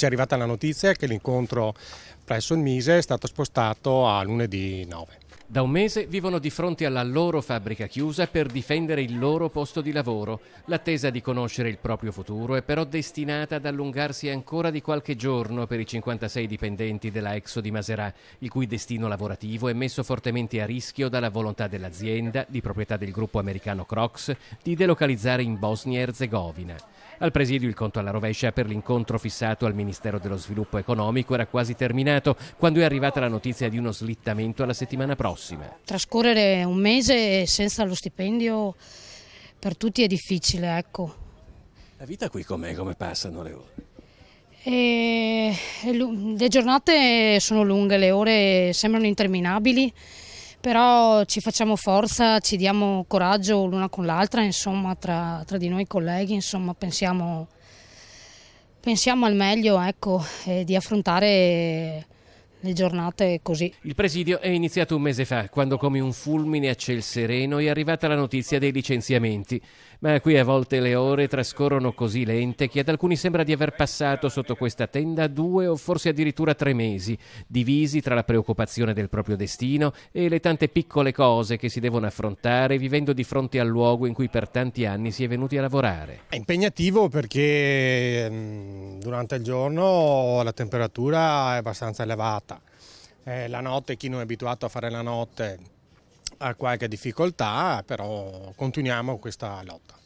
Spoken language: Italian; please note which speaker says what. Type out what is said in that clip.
Speaker 1: Ci è arrivata la notizia che l'incontro presso il Mise è stato spostato a lunedì 9. Da un mese vivono di fronte alla loro fabbrica chiusa per difendere
Speaker 2: il loro posto di lavoro. L'attesa di conoscere il proprio futuro è però destinata ad allungarsi ancora di qualche giorno per i 56 dipendenti della Exo di Maserà, il cui destino lavorativo è messo fortemente a rischio dalla volontà dell'azienda, di proprietà del gruppo americano Crocs, di delocalizzare in Bosnia e Erzegovina. Al presidio il conto alla rovescia per l'incontro fissato al Ministero Ministero dello Sviluppo Economico era quasi terminato quando è arrivata la notizia di uno slittamento alla settimana prossima.
Speaker 3: Trascorrere un mese senza lo stipendio per tutti è difficile, ecco.
Speaker 2: La vita qui com'è? Come passano le ore?
Speaker 3: E eh, le giornate sono lunghe, le ore sembrano interminabili, però ci facciamo forza, ci diamo coraggio l'una con l'altra, insomma, tra, tra, di noi colleghi, insomma, pensiamo pensiamo al meglio ecco, eh, di affrontare le giornate così. Il
Speaker 2: presidio è iniziato un mese fa, quando come un fulmine a ciel sereno è arrivata la notizia dei licenziamenti. Ma qui a volte le ore trascorrono così lente che ad alcuni sembra di aver passato sotto questa tenda due o forse addirittura tre mesi, divisi tra la preoccupazione del proprio destino e le tante piccole cose che si devono affrontare vivendo di fronte al luogo in
Speaker 1: cui per tanti anni si è venuti a lavorare. È impegnativo perché ehm, durante il giorno la temperatura è abbastanza elevata fatta. Eh, la notte, chi non è abituato a fare la notte ha qualche difficoltà, però continuiamo questa lotta.